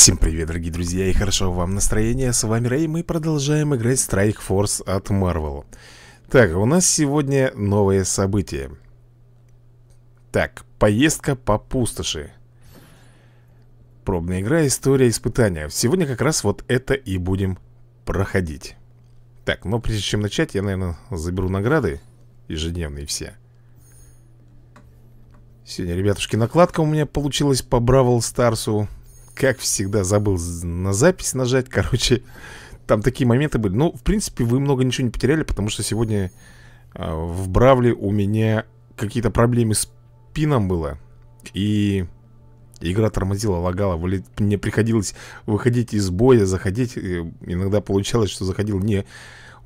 Всем привет, дорогие друзья, и хорошо вам настроение. С вами Рэй, мы продолжаем играть Strike Force от Marvel. Так, у нас сегодня новое событие. Так, поездка по пустоши. Пробная игра, история, испытания. Сегодня как раз вот это и будем проходить. Так, но прежде чем начать, я, наверное, заберу награды ежедневные все. Сегодня, ребятушки, накладка у меня получилась по Бравл Старсу как всегда, забыл на запись нажать Короче, там такие моменты были Ну, в принципе, вы много ничего не потеряли Потому что сегодня э, в Бравле у меня какие-то проблемы с пином было И игра тормозила, лагала вылет... Мне приходилось выходить из боя, заходить и Иногда получалось, что заходил не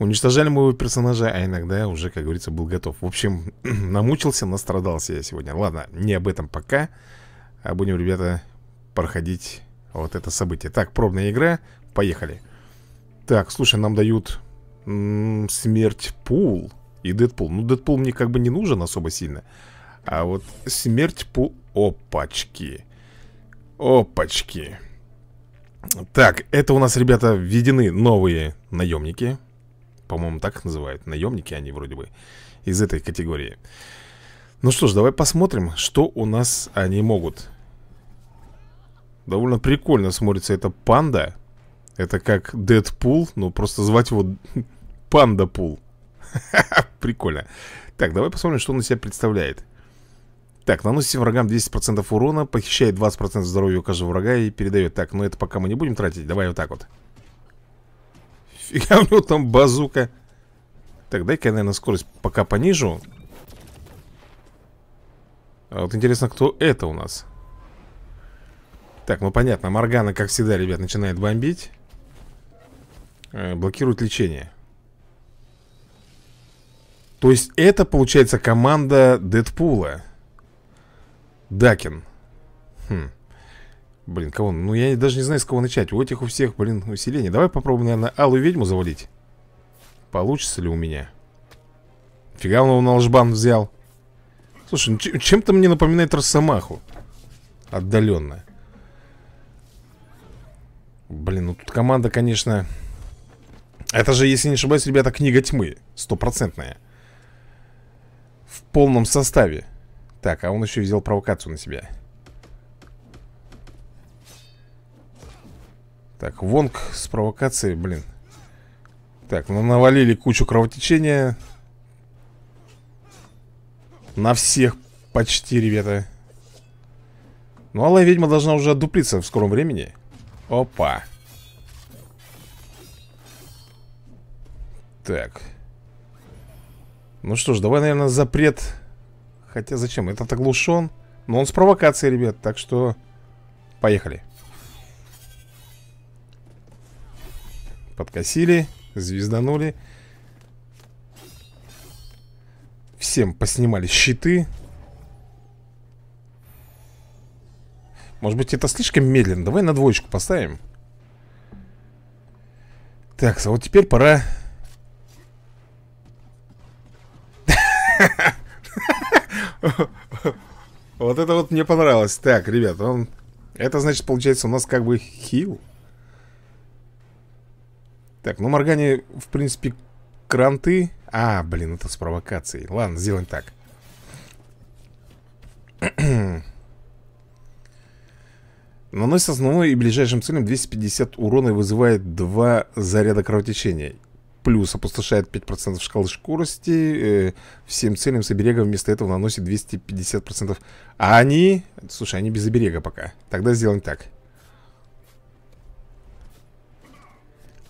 уничтожали моего персонажа, а иногда уже, как говорится, был готов. В общем, намучился, настрадался я сегодня. Ладно, не об этом пока. А будем, ребята, проходить вот это событие Так, пробная игра, поехали Так, слушай, нам дают Смерть Пул и Дэдпул Ну, Дэдпул мне как бы не нужен особо сильно А вот Смерть Пул Опачки Опачки Так, это у нас, ребята, введены новые наемники По-моему, так их называют Наемники они вроде бы Из этой категории ну что ж, давай посмотрим, что у нас они могут Довольно прикольно смотрится эта панда. Это как Дэдпул, но ну, просто звать его Пандапул. Прикольно. Так, давай посмотрим, что он из себя представляет. Так, наносите врагам 200% урона, похищает 20% здоровья у каждого врага и передает. Так, но ну, это пока мы не будем тратить. Давай вот так вот. Фига у него там базука. Так, дай-ка я, наверное, скорость пока понижу. А вот интересно, кто это у нас? Так, ну понятно, Моргана, как всегда, ребят, начинает бомбить э, Блокирует лечение То есть это, получается, команда Дэдпула Дакин хм. Блин, кого? Ну я даже не знаю, с кого начать У этих у всех, блин, усиление Давай попробуем, наверное, Алую Ведьму завалить Получится ли у меня? Фига он его на лжбан взял Слушай, ну чем-то мне напоминает Росомаху Отдаленно Блин, ну тут команда, конечно... Это же, если не ошибаюсь, ребята, книга тьмы. Стопроцентная. В полном составе. Так, а он еще взял провокацию на себя. Так, Вонг с провокацией, блин. Так, ну навалили кучу кровотечения. На всех почти, ребята. Ну, алая ведьма должна уже отдуплиться в скором времени. Опа. Так. Ну что ж, давай, наверное, запрет. Хотя зачем? Этот оглушен. Но он с провокацией, ребят. Так что поехали. Подкосили, звезданули. Всем поснимали щиты. Может быть, это слишком медленно. Давай на двоечку поставим. Так, а вот теперь пора... Вот это вот мне понравилось. Так, ребят, он... Это значит, получается, у нас как бы хил. Так, ну Моргане, в принципе, кранты... А, блин, это с провокацией. Ладно, сделаем так. Наносит основной и ближайшим целям 250 урона и вызывает 2 заряда кровотечения. Плюс опустошает 5% шкалы скорости. Э, всем целям с оберега вместо этого наносит 250%. А они... Слушай, они без оберега пока. Тогда сделаем так.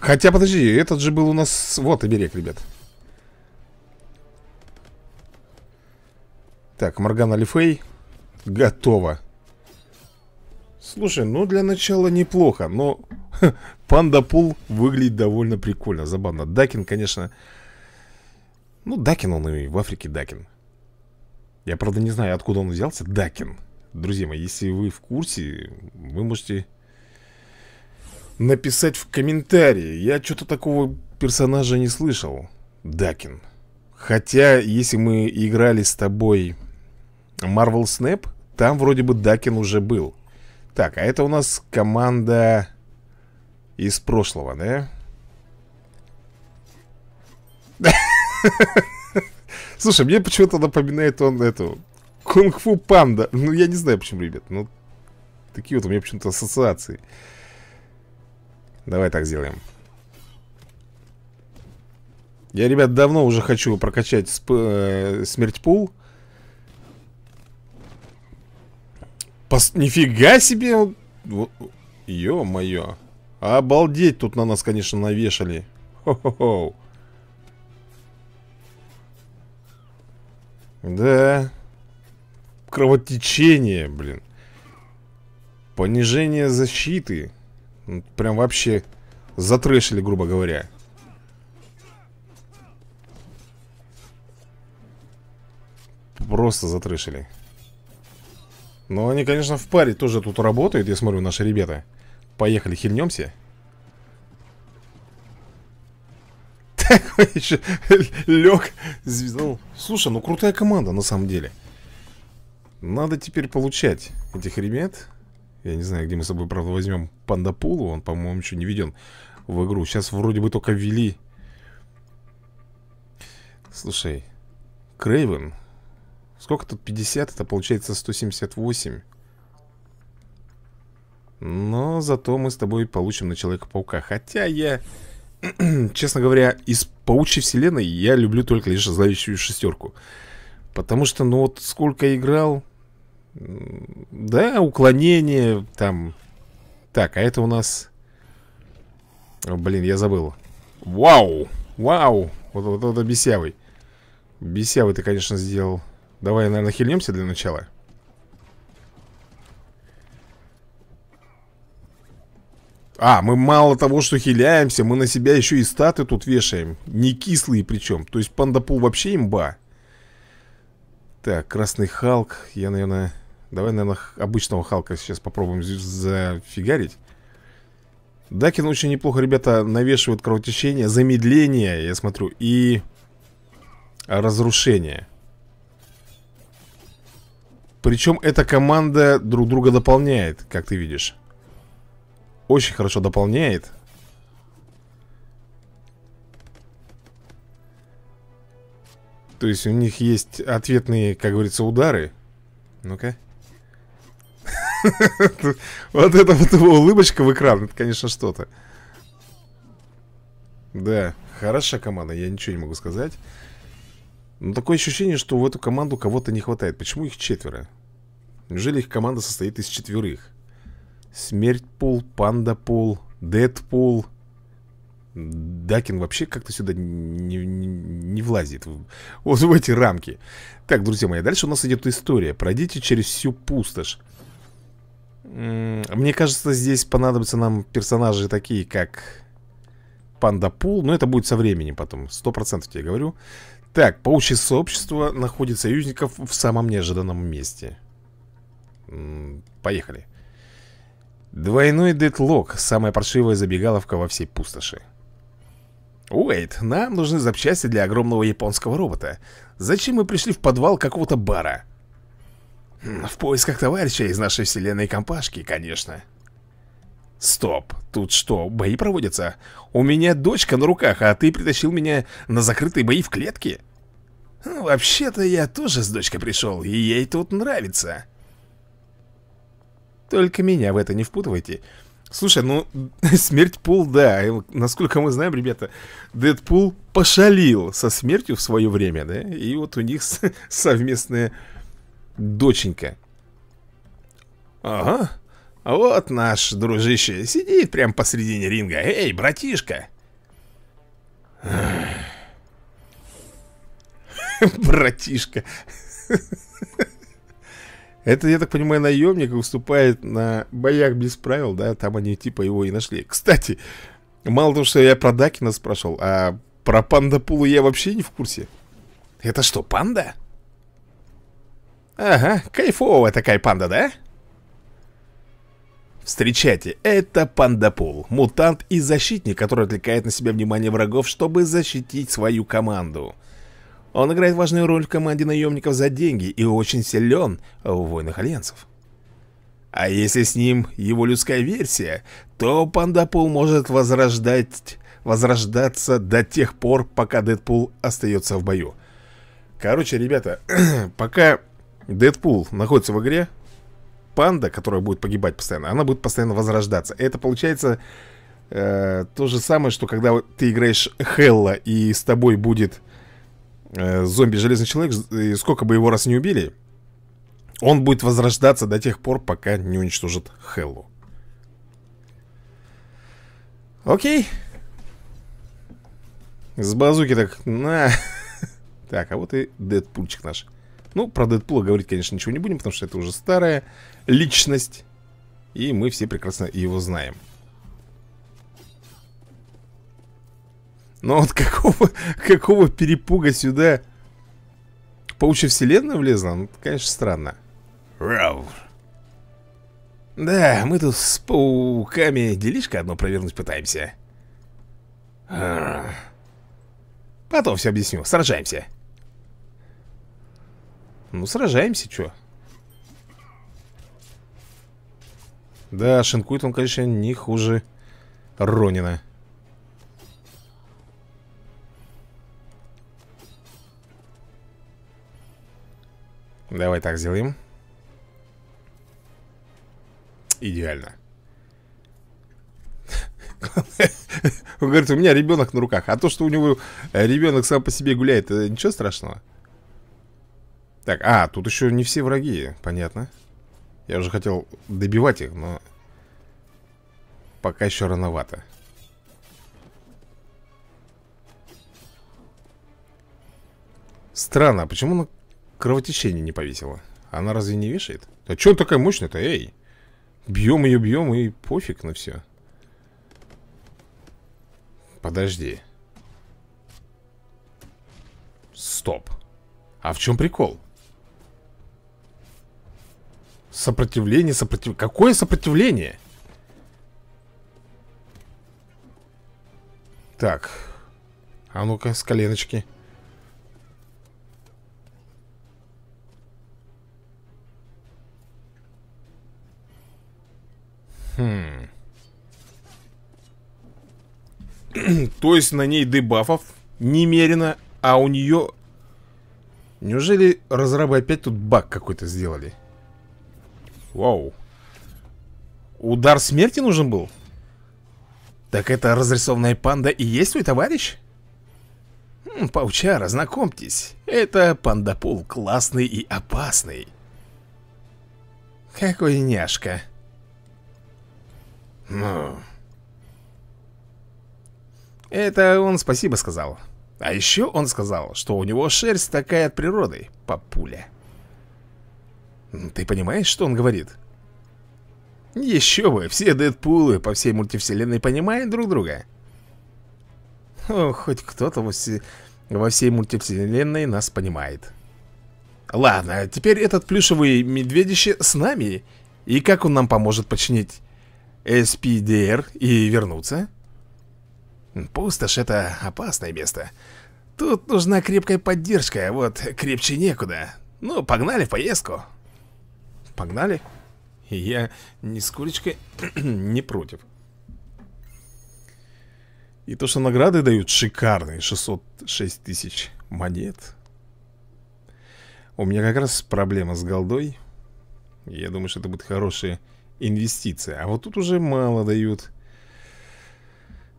Хотя, подожди, этот же был у нас... Вот оберег, ребят. Так, Моргана Алифей. Готово. Слушай, ну для начала неплохо, но панда пул выглядит довольно прикольно, забавно. Дакин, конечно... Ну, Дакин он и в Африке Дакин. Я, правда, не знаю, откуда он взялся. Дакин. Друзья мои, если вы в курсе, вы можете написать в комментарии. Я что-то такого персонажа не слышал. Дакин. Хотя, если мы играли с тобой Marvel Snap, там вроде бы Дакин уже был. Так, а это у нас команда из прошлого, да? Слушай, мне почему-то напоминает он эту Кунг-фу панда. Ну, я не знаю, почему, ребят. Ну, такие вот у меня почему-то ассоциации. Давай так сделаем. Я, ребят, давно уже хочу прокачать э, смерть пул. Пос... Нифига себе! Ё-моё. Обалдеть, тут на нас, конечно, навешали. Хо-хо-хо. Да. Кровотечение, блин. Понижение защиты. Ну, прям вообще затрэшили, грубо говоря. Просто затрэшили. Но они, конечно, в паре тоже тут работают, я смотрю, наши ребята. Поехали, хильнемся. Такой еще лег, звездал. Ну, слушай, ну крутая команда на самом деле. Надо теперь получать этих ребят. Я не знаю, где мы с собой, правда, возьмем пандапулу. Он, по-моему, еще не введен в игру. Сейчас вроде бы только ввели. Слушай, Крейвен, Сколько тут 50? Это получается 178. Но зато мы с тобой получим на Человека-паука. Хотя я, честно говоря, из паучьей вселенной я люблю только лишь зловещую шестерку. Потому что, ну вот сколько играл... Да, уклонение там... Так, а это у нас... О, блин, я забыл. Вау! Вау! Вот, вот, вот бесявый. Бесявый ты, конечно, сделал. Давай, наверное, хильнемся для начала А, мы мало того, что хиляемся, мы на себя еще и статы тут вешаем. Не кислые причем. То есть пандапул вообще имба. Так, красный Халк. Я, наверное... Давай, наверное, обычного Халка сейчас попробуем зафигарить. Дакин очень неплохо, ребята, навешивает кровотечение, замедление, я смотрю, и разрушение. Причем эта команда друг друга дополняет, как ты видишь. Очень хорошо дополняет. То есть у них есть ответные, как говорится, удары. Ну-ка. Вот это вот его улыбочка в экран, это, конечно, что-то. Да, хорошая команда, я ничего не могу сказать. Но ну, такое ощущение, что в эту команду кого-то не хватает. Почему их четверо? Неужели их команда состоит из четверых? Смерть Пол, панда Пол, дед пул. Дакин вообще как-то сюда не, не, не влазит Вот в эти рамки Так, друзья мои, дальше у нас идет история Пройдите через всю пустошь Мне кажется, здесь понадобятся нам персонажи такие, как Панда Пул Но это будет со временем потом, сто процентов тебе говорю так, паучье сообщество находит союзников в самом неожиданном месте. Поехали. Двойной дедлок. Самая паршивая забегаловка во всей пустоши. Уэйт, нам нужны запчасти для огромного японского робота. Зачем мы пришли в подвал какого-то бара? Хм, в поисках товарища из нашей вселенной компашки, конечно. Стоп, тут что, бои проводятся? У меня дочка на руках, а ты притащил меня на закрытые бои в клетке? Ну, Вообще-то я тоже с дочкой пришел, и ей тут нравится. Только меня в это не впутывайте. Слушай, ну, смерть Пул, да, насколько мы знаем, ребята, Дэдпул пошалил со смертью в свое время, да, и вот у них совместная доченька. Ага, вот наш дружище сидит прям посредине ринга. Эй, братишка! братишка. Это, я так понимаю, наемник выступает на боях без правил, да? Там они типа его и нашли. Кстати, мало того, что я про Дакина спрашивал, а про панда-пулу я вообще не в курсе. Это что, панда? Ага, кайфовая такая панда, да? Встречайте, это Пандапул, мутант и защитник, который отвлекает на себя внимание врагов, чтобы защитить свою команду. Он играет важную роль в команде наемников за деньги и очень силен в войнах альянсов. А если с ним его людская версия, то Пандапул может возрождать, возрождаться до тех пор, пока Дэдпул остается в бою. Короче, ребята, пока Дэдпул находится в игре, панда, которая будет погибать постоянно, она будет постоянно возрождаться. Это получается э, то же самое, что когда ты играешь Хелла, и с тобой будет э, зомби-железный человек, и сколько бы его раз не убили, он будет возрождаться до тех пор, пока не уничтожит Хеллу. Окей. С базуки так, на. Так, а вот и Дэдпульчик наш. Ну, про Дэдпула говорить, конечно, ничего не будем, потому что это уже старая личность. И мы все прекрасно его знаем. Но вот какого, какого перепуга сюда паучья вселенная влезла? Ну, конечно, странно. Да, мы тут с пауками делишко одно провернуть пытаемся. А. Потом все объясню. Сражаемся. Ну, сражаемся, чё? Да, шинкует он, конечно, не хуже Ронина. Давай так сделаем. Идеально. Он говорит, у меня ребенок на руках. А то, что у него ребенок сам по себе гуляет, э, ничего страшного. Так, а, тут еще не все враги, понятно Я уже хотел добивать их, но Пока еще рановато Странно, а почему она кровотечение не повесила? Она разве не вешает? А че такая мощная-то, эй? Бьем ее, бьем и пофиг на все Подожди Стоп А в чем прикол? Сопротивление, сопротивление. Какое сопротивление? Так. А ну-ка, с коленочки. Хм. То есть на ней дебафов немерено, а у нее... Неужели разрабы опять тут баг какой-то сделали? Вау. Удар смерти нужен был? Так это разрисованная панда и есть твой товарищ? Хм, паучара, знакомьтесь. Это пандапул классный и опасный. Какой няшка. Ну... Это он спасибо сказал. А еще он сказал, что у него шерсть такая от природы, папуля. Ты понимаешь, что он говорит? Еще бы, все Дэдпулы по всей мультивселенной понимают друг друга. О, хоть кто-то во, все... во всей мультивселенной нас понимает. Ладно, теперь этот плюшевый медведище с нами. И как он нам поможет починить СПДР и вернуться? Пустошь — это опасное место. Тут нужна крепкая поддержка, а вот крепче некуда. Ну, погнали в поездку. Погнали? Я нисколечко не против И то, что награды дают шикарные 606 тысяч монет У меня как раз проблема с голдой Я думаю, что это будет хорошая инвестиция А вот тут уже мало дают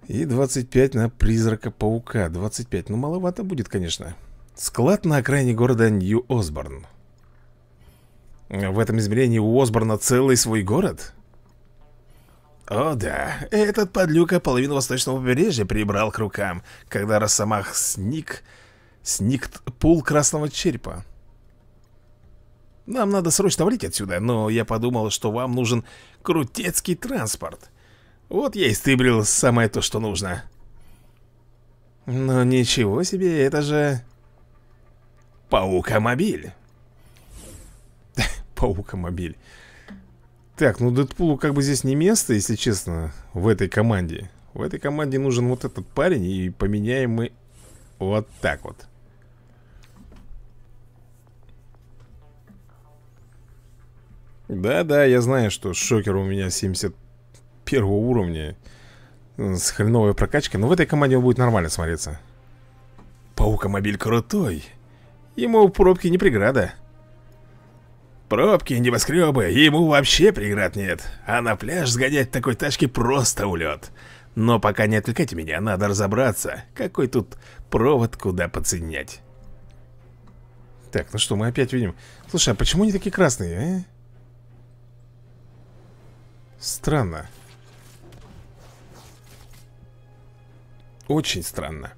И 25 на призрака-паука 25, ну маловато будет, конечно Склад на окраине города Нью-Осборн в этом измерении у Осборна целый свой город? О да, этот подлюка половину восточного побережья прибрал к рукам, когда Росомах сник... сник пул красного черепа. Нам надо срочно валить отсюда, но я подумал, что вам нужен крутецкий транспорт. Вот я и стыбрил самое то, что нужно. Но ничего себе, это же... Паукомобиль паукомобиль. Так, ну Дэдпулу как бы здесь не место, если честно, в этой команде. В этой команде нужен вот этот парень, и поменяем мы вот так вот. Да-да, я знаю, что шокер у меня 71 уровня э, с хреновой прокачкой, но в этой команде он будет нормально смотреться. Паукомобиль крутой. Ему пробки не преграда. Пробки, небоскребы, ему вообще преград нет. А на пляж сгонять такой тачки просто улет. Но пока не отвлекайте меня, надо разобраться, какой тут провод куда подсоединять. Так, ну что, мы опять видим. Слушай, а почему они такие красные, а? Странно. Очень странно.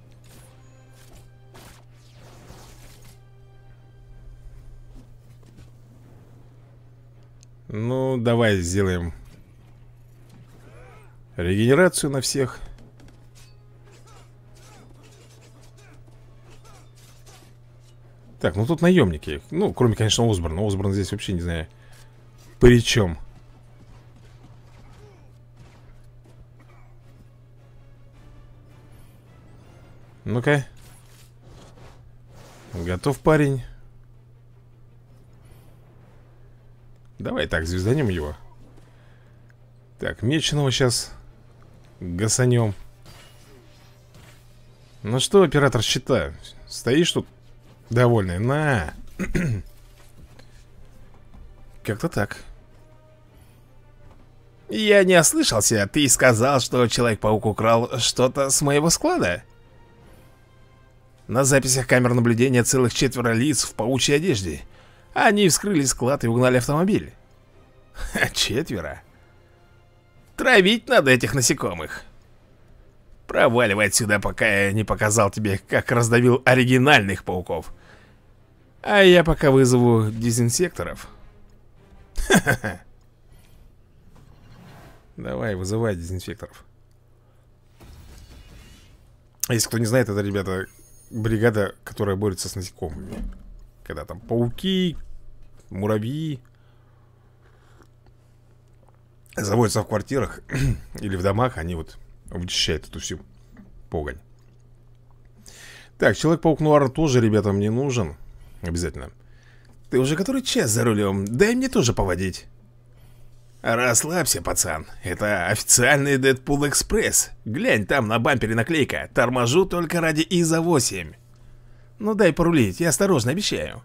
Ну, давай сделаем Регенерацию на всех Так, ну тут наемники Ну, кроме, конечно, Осборна Осборн здесь вообще, не знаю При чем Ну-ка Готов парень Давай так, звезданем его Так, меченого сейчас Гасанем Ну что, оператор щита Стоишь тут довольный На Как-то так Я не ослышался Ты сказал, что Человек-паук украл что-то с моего склада На записях камер наблюдения Целых четверо лиц в паучьей одежде они вскрыли склад и угнали автомобиль. четверо. Травить надо этих насекомых. Проваливай отсюда, пока я не показал тебе, как раздавил оригинальных пауков. А я пока вызову дезинсекторов. Давай, вызывай дезинфекторов. Если кто не знает, это, ребята, бригада, которая борется с насекомыми. Когда там пауки, муравьи заводятся в квартирах или в домах, они вот вычищают эту всю погонь. Так, Человек-паук Нуар тоже, ребята, мне нужен. Обязательно. Ты уже который час за рулем? Дай мне тоже поводить. Расслабься, пацан. Это официальный Дэдпул Экспресс. Глянь, там на бампере наклейка. Торможу только ради ИЗа-8. Ну дай порулить, я осторожно, обещаю.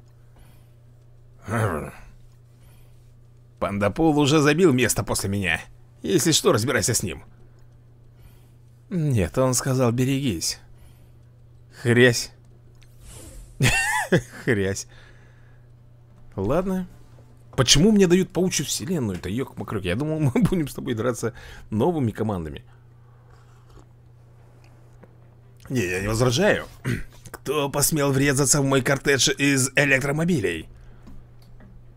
Пандапул уже забил место после меня. Если что, разбирайся с ним. Нет, он сказал, берегись. Хрясь. Хрясь. Ладно. Почему мне дают паучью вселенную Это ёк-макрёк? Я думал, мы будем с тобой драться новыми командами. Не, я не возражаю. Кто посмел врезаться в мой кортедж из электромобилей?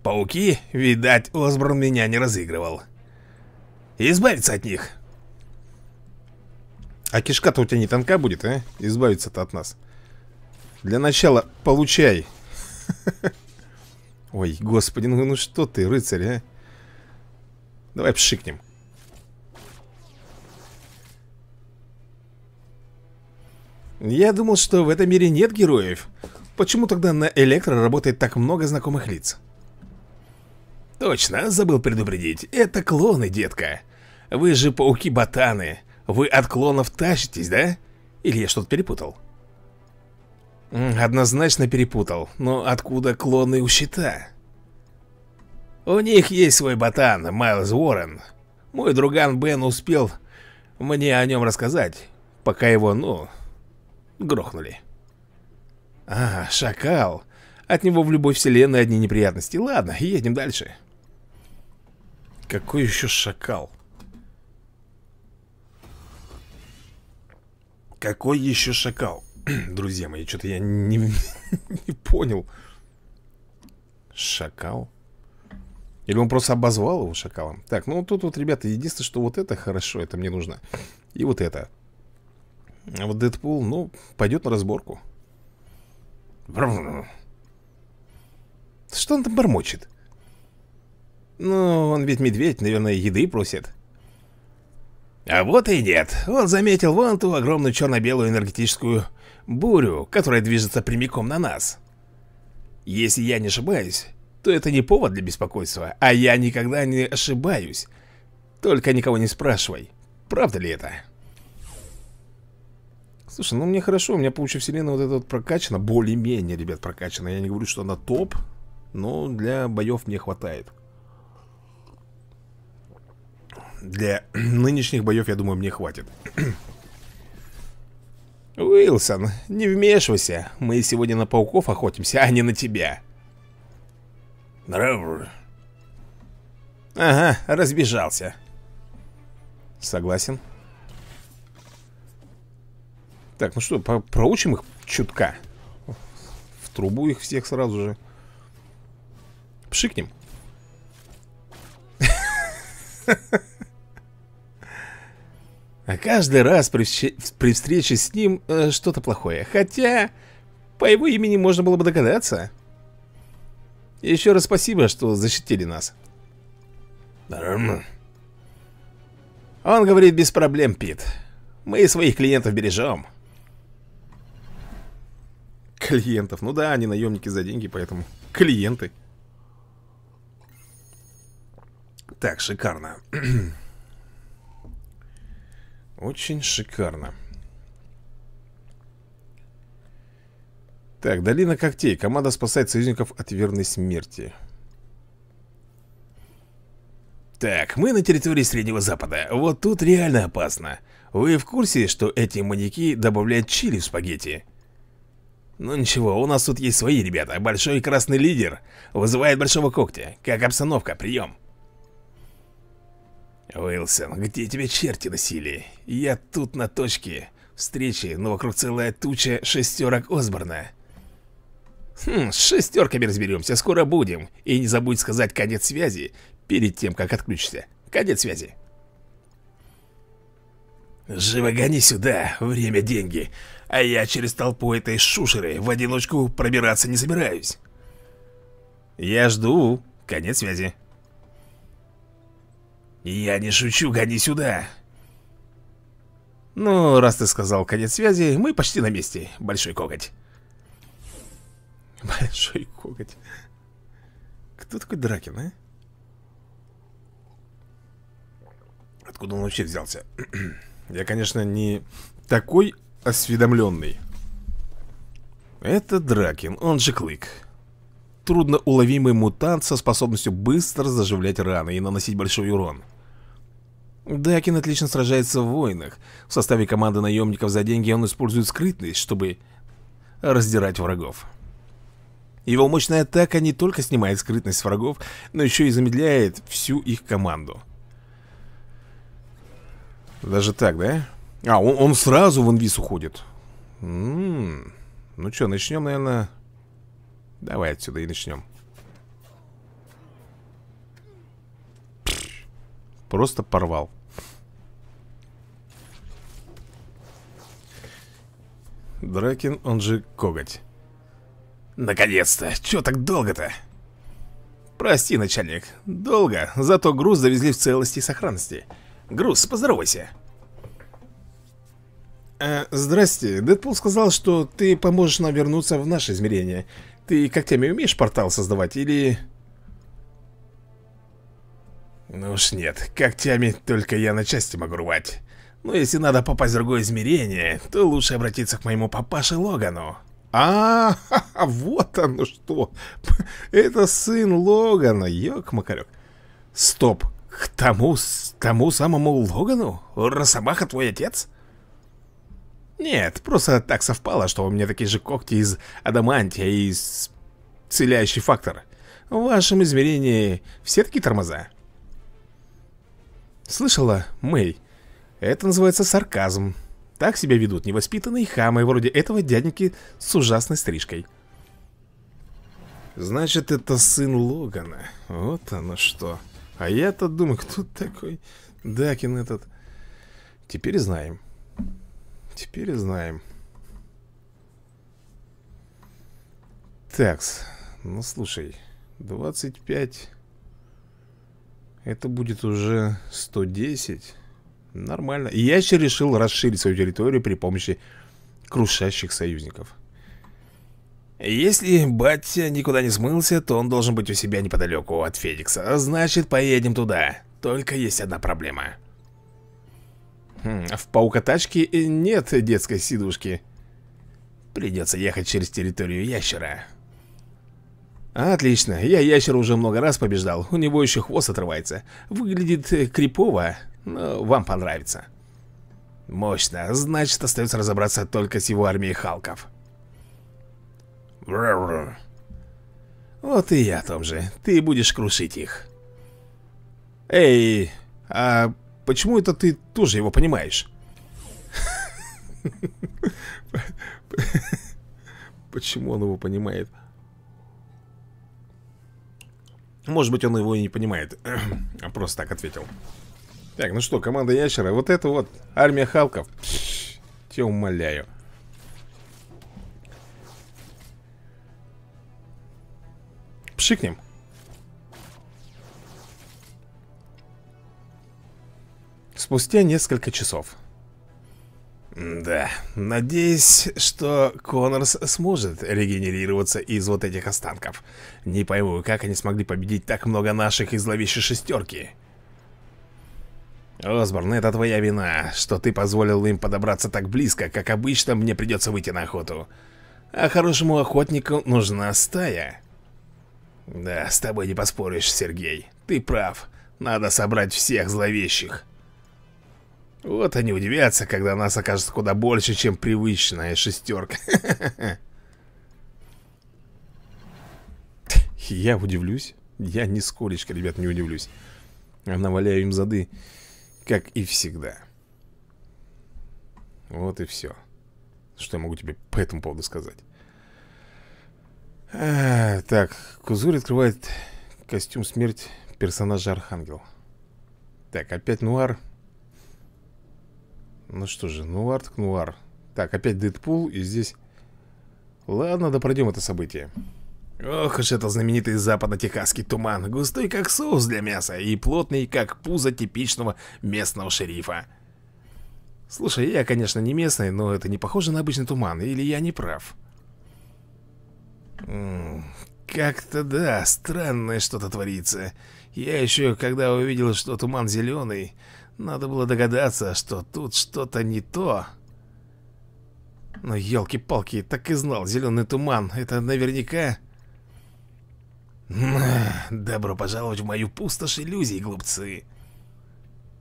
Пауки, видать, Осборн меня не разыгрывал. Избавиться от них. А кишка-то у тебя не тонка будет, а? Избавиться-то от нас. Для начала получай. Ой, господи, ну, ну что ты, рыцарь, а? Давай пшикнем. Я думал, что в этом мире нет героев. Почему тогда на Электро работает так много знакомых лиц? Точно, забыл предупредить. Это клоны, детка. Вы же пауки-ботаны. Вы от клонов тащитесь, да? Или я что-то перепутал? Однозначно перепутал. Но откуда клоны у щита? У них есть свой ботан, Майлз Уоррен. Мой друган Бен успел мне о нем рассказать, пока его, ну, грохнули. А, шакал. От него в любой вселенной одни неприятности. Ладно, едем дальше. Какой еще шакал? Какой еще шакал? Друзья мои, что-то я не, не понял. Шакал? Или он просто обозвал его шакалом? Так, ну тут вот, ребята, единственное, что вот это хорошо, это мне нужно. И вот это. А вот Дэдпул, ну, пойдет на разборку. Что он там бормочет? Ну, он ведь медведь, наверное, еды просит. А вот и нет. Он заметил вон ту огромную черно-белую энергетическую бурю, которая движется прямиком на нас. Если я не ошибаюсь, то это не повод для беспокойства, а я никогда не ошибаюсь. Только никого не спрашивай, правда ли это? Слушай, ну мне хорошо, у меня паучья вселенная вот эта вот прокачана, более-менее, ребят, прокачана. Я не говорю, что она топ, но для боев мне хватает. Для нынешних боев, я думаю, мне хватит. Уилсон, не вмешивайся. Мы сегодня на пауков охотимся, а не на тебя. Ага, разбежался. Согласен. Так, ну что, проучим их чутка. В трубу их всех сразу же. Пшикнем. А каждый раз при, при встрече с ним э, что-то плохое. Хотя, по его имени можно было бы догадаться. Еще раз спасибо, что защитили нас. Он говорит без проблем, Пит. Мы своих клиентов бережем. Клиентов. Ну да, они наемники за деньги, поэтому клиенты. Так, шикарно. Очень шикарно. Так, долина когтей. Команда спасает союзников от верной смерти. Так, мы на территории Среднего Запада. Вот тут реально опасно. Вы в курсе, что эти маньяки добавляют чили в спагетти? Ну ничего, у нас тут есть свои ребята. Большой красный лидер вызывает большого когтя. Как обстановка, прием. Уилсон, где тебя черти носили? Я тут на точке встречи, но вокруг целая туча шестерок Осборна. Хм, с шестерками разберемся, скоро будем. И не забудь сказать конец связи перед тем, как отключишься. Конец связи. Живо гони сюда, время деньги. А я через толпу этой шушеры в одиночку пробираться не собираюсь. Я жду. Конец связи. Я не шучу, гони сюда. Ну, раз ты сказал конец связи, мы почти на месте, большой коготь. Большой коготь. Кто такой Дракин, а? Откуда он вообще взялся? Я, конечно, не такой осведомленный. Это Дракин, он же Клык. Трудно уловимый мутант со способностью быстро заживлять раны и наносить большой урон. Дакин отлично сражается в войнах. В составе команды наемников за деньги он использует скрытность, чтобы раздирать врагов. Его мощная атака не только снимает скрытность врагов, но еще и замедляет всю их команду. Даже так, да? А, он, он сразу в инвиз уходит. М м-м. -м -м. Ну что, начнем, наверное... Давай отсюда и начнем. Просто порвал. Дракин, он же Коготь. Наконец-то! Чё так долго-то? Прости, начальник. Долго, зато груз завезли в целости и сохранности. Груз, поздоровайся. Э, здрасте. Дэдпул сказал, что ты поможешь нам вернуться в наше измерение. Ты когтями умеешь портал создавать или... Ну уж нет, когтями только я на части могу рвать. Но ну, если надо попасть в другое измерение, то лучше обратиться к моему папаше Логану. А, -а, -а вот оно что. Это сын Логана, ёк-макарёк. Стоп, к тому, тому самому Логану? Росомаха твой отец? Нет, просто так совпало, что у меня такие же когти из адамантия и из... фактор. В вашем измерении все такие тормоза. Слышала, Мэй? Это называется сарказм. Так себя ведут невоспитанные хамы, вроде этого дяденьки с ужасной стрижкой. Значит, это сын Логана. Вот оно что. А я-то думаю, кто такой Дакин этот? Теперь знаем. Теперь знаем. Такс. Ну, слушай. 25... Это будет уже 110... Нормально. И я еще решил расширить свою территорию при помощи крушащих союзников. Если батя никуда не смылся, то он должен быть у себя неподалеку от Феникса. Значит, поедем туда. Только есть одна проблема. Хм, в паукотачке э, нет детской сидушки. Придется ехать через территорию ящера. Отлично, я ящера уже много раз побеждал. У него еще хвост отрывается. Выглядит э, крипово, но э, вам понравится. Мощно. Значит, остается разобраться только с его армией Халков. Вот и я о том же. Ты будешь крушить их. Эй, а почему это ты тоже его понимаешь? Почему он его понимает? Может быть, он его и не понимает. А Просто так ответил. Так, ну что, команда Ящера Вот это вот армия Халков те умоляю Пшикнем Спустя несколько часов да, надеюсь, что Коннорс сможет регенерироваться из вот этих останков. Не пойму, как они смогли победить так много наших из зловещей шестерки. «Осборн, это твоя вина, что ты позволил им подобраться так близко, как обычно мне придется выйти на охоту. А хорошему охотнику нужна стая». «Да, с тобой не поспоришь, Сергей. Ты прав. Надо собрать всех зловещих». Вот они удивятся, когда нас окажется куда больше, чем привычная шестерка. Я удивлюсь? Я нисколечко, ребят, не удивлюсь. наваляю им зады как и всегда. Вот и все. Что я могу тебе по этому поводу сказать? А, так, Кузурь открывает костюм смерть персонажа Архангел. Так, опять Нуар. Ну что же, Нуар так Нуар. Так, опять Дэдпул и здесь... Ладно, да пройдем это событие. Ох уж это знаменитый западно-техасский туман, густой как соус для мяса и плотный как пузо типичного местного шерифа. Слушай, я, конечно, не местный, но это не похоже на обычный туман, или я не прав? Как-то да, странное что-то творится. Я еще, когда увидел, что туман зеленый, надо было догадаться, что тут что-то не то. Но елки-палки, так и знал, зеленый туман, это наверняка... Добро пожаловать в мою пустошь иллюзий, глупцы.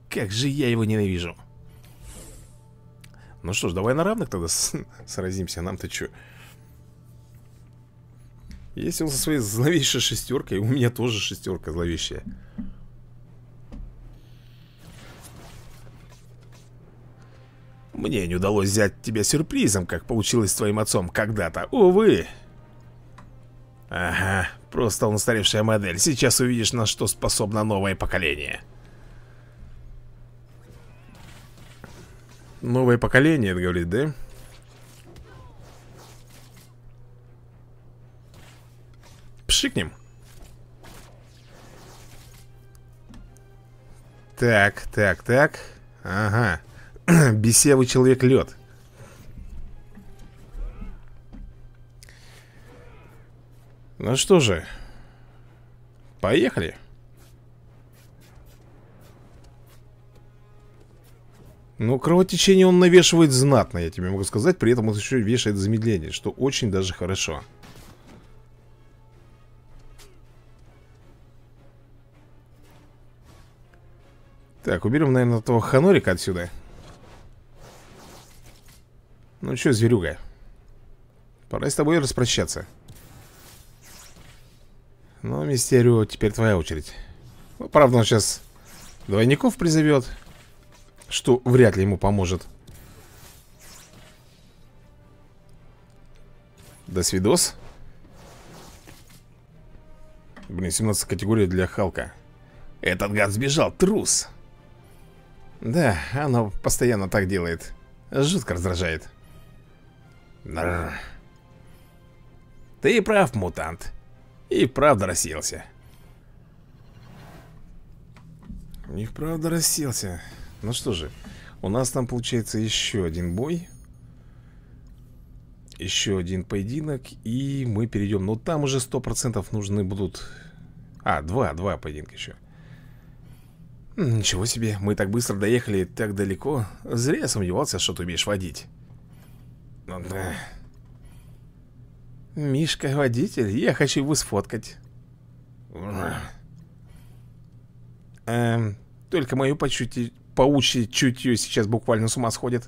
Как же я его ненавижу. Ну что ж, давай на равных тогда сразимся, нам-то чё? Если он со своей зловещей шестеркой, у меня тоже шестерка зловещая. Мне не удалось взять тебя сюрпризом, как получилось с твоим отцом когда-то. Увы! Ага, просто он устаревшая модель. Сейчас увидишь, на что способно новое поколение. Новое поколение, это говорит, да? Пшикнем. Так, так, так. Ага. Бесевый человек лед. Ну что же, поехали. Ну, кровотечение он навешивает знатно, я тебе могу сказать. При этом он еще вешает замедление, что очень даже хорошо. Так, уберем, наверное, того ханорика отсюда. Ну что, зверюга? Пора с тобой распрощаться. Ну, Мистерио, теперь твоя очередь. Ну, правда, он сейчас двойников призовет. Что вряд ли ему поможет. До свидос. Блин, 17 категория для Халка. Этот гад сбежал, трус. Да, она постоянно так делает. Жутко раздражает. Нарр. Ты прав, мутант. И правда расселся. У них правда расселся. Ну что же, у нас там получается еще один бой. Еще один поединок. И мы перейдем. Но там уже 100% нужны будут... А, два, два поединка еще. Ничего себе, мы так быстро доехали так далеко. Зря я сомневался, что ты умеешь водить. Ну да... Мишка водитель, я хочу его сфоткать. Эм, только мою почути... паучье чутье сейчас буквально с ума сходит.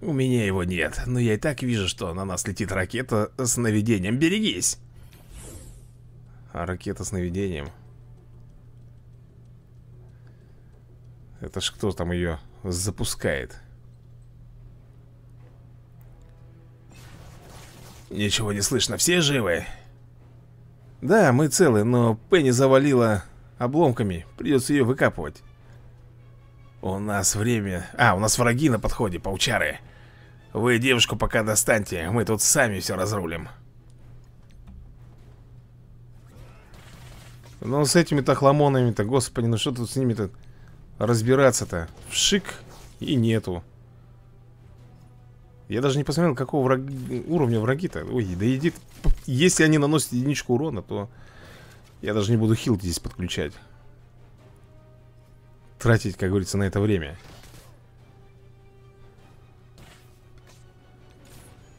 У меня его нет, но я и так вижу, что на нас летит ракета с наведением. Берегись! А ракета с наведением. Это ж кто там ее запускает? Ничего не слышно, все живы? Да, мы целы, но Пенни завалила обломками. Придется ее выкапывать. У нас время... А, у нас враги на подходе, паучары. Вы девушку пока достаньте, мы тут сами все разрулим. Ну, с этими-то хламонами-то, господи, ну что тут с ними-то разбираться-то? Вшик и нету. Я даже не посмотрел, какого враг... уровня враги-то. Ой, да иди. Если они наносят единичку урона, то я даже не буду хил здесь подключать. Тратить, как говорится, на это время.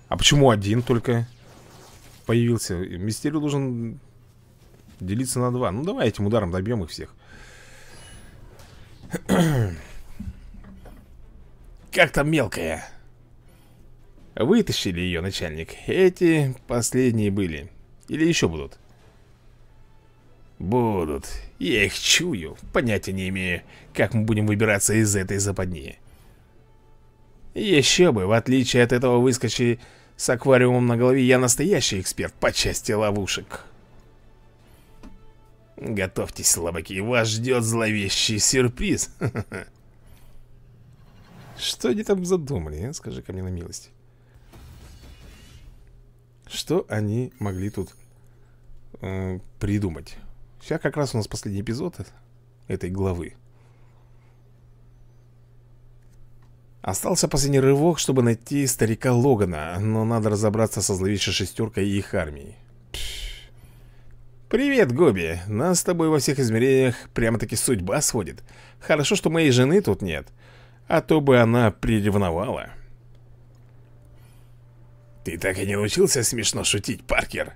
А почему один только появился? Мистерию должен делиться на два. Ну, давай этим ударом добьем их всех. Как там мелкая? Вытащили ее, начальник. Эти последние были. Или еще будут? Будут. Я их чую. Понятия не имею, как мы будем выбираться из этой западни. Еще бы, в отличие от этого выскочи с аквариумом на голове, я настоящий эксперт по части ловушек. Готовьтесь, слабаки, вас ждет зловещий сюрприз. Что они там задумали, а? скажи ко мне на милость. Что они могли тут э, придумать? Сейчас как раз у нас последний эпизод этой главы. Остался последний рывок, чтобы найти старика Логана, но надо разобраться со зловещей шестеркой и их армией. Привет, Гоби. Нас с тобой во всех измерениях прямо-таки судьба сводит. Хорошо, что моей жены тут нет, а то бы она приревновала. Ты так и не научился смешно шутить, Паркер.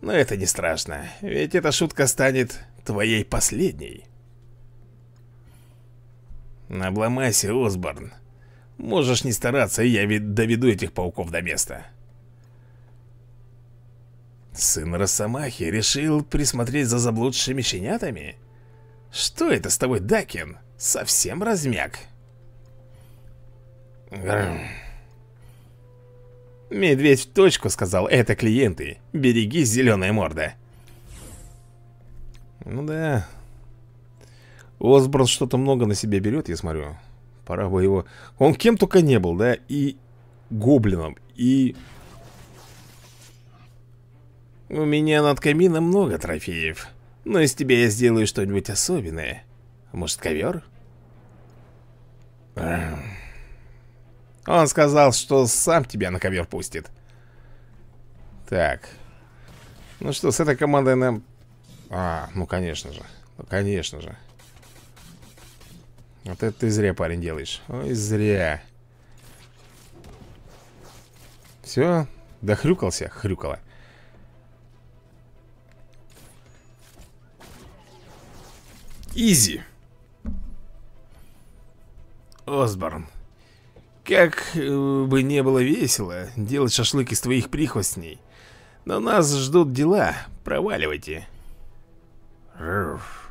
Но это не страшно, ведь эта шутка станет твоей последней. Обломайся, Осборн. Можешь не стараться, я ведь доведу этих пауков до места. Сын Росомахи решил присмотреть за заблудшими щенятами? Что это с тобой, Дакин? Совсем размяк. Грррр. «Медведь в точку», — сказал, — «это клиенты. Берегись, зеленая морда». Ну да. Осборн что-то много на себе берет, я смотрю. Пора бы его... Он кем только не был, да? И гоблином, и... У меня над камином много трофеев. Но из тебя я сделаю что-нибудь особенное. Может, ковер? Он сказал, что сам тебя на ковер пустит. Так. Ну что, с этой командой нам... А, ну конечно же. Ну конечно же. Вот это ты зря, парень, делаешь. Ой, зря. Все. Дохрюкался? хрюкало. Изи. Осборн. Как э, бы не было весело делать шашлык из твоих прихвостней. Но нас ждут дела. Проваливайте. Руф.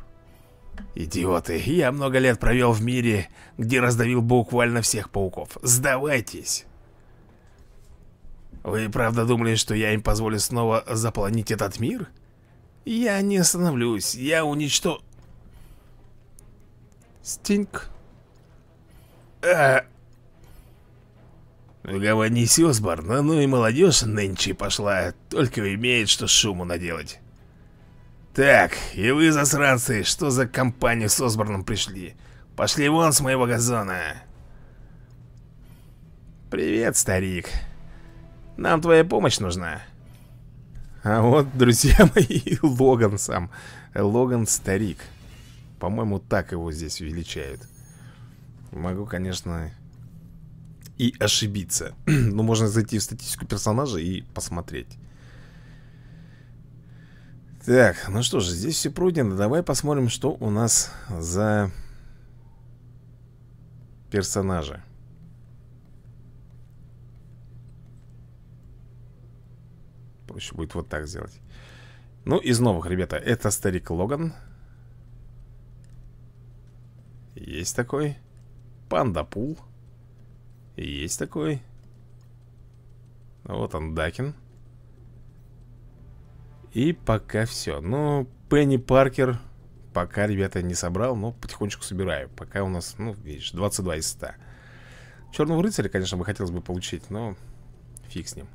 Идиоты, я много лет провел в мире, где раздавил буквально всех пауков. Сдавайтесь. Вы правда думали, что я им позволю снова заполонить этот мир? Я не остановлюсь, я уничтожу. Стинг. А, Угомонись, Осборн, а ну и молодежь нынче пошла, только имеет, что шуму наделать. Так, и вы, засранцы, что за компанию с Осборном пришли? Пошли вон с моего газона. Привет, старик. Нам твоя помощь нужна. А вот, друзья мои, Логан сам. Логан старик. По-моему, так его здесь величают. Могу, конечно, и ошибиться. Но ну, можно зайти в статистику персонажа и посмотреть. Так, ну что же, здесь все пройдено. Давай посмотрим, что у нас за персонажи. Проще будет вот так сделать. Ну, из новых, ребята, это старик Логан. Есть такой. Панда Пул. Есть такой. Вот он, Дакин. И пока все. Но Пенни Паркер пока, ребята, не собрал, но потихонечку собираю. Пока у нас, ну, видишь, 22 из 100. Черного рыцаря, конечно, бы хотелось бы получить, но фиг с ним.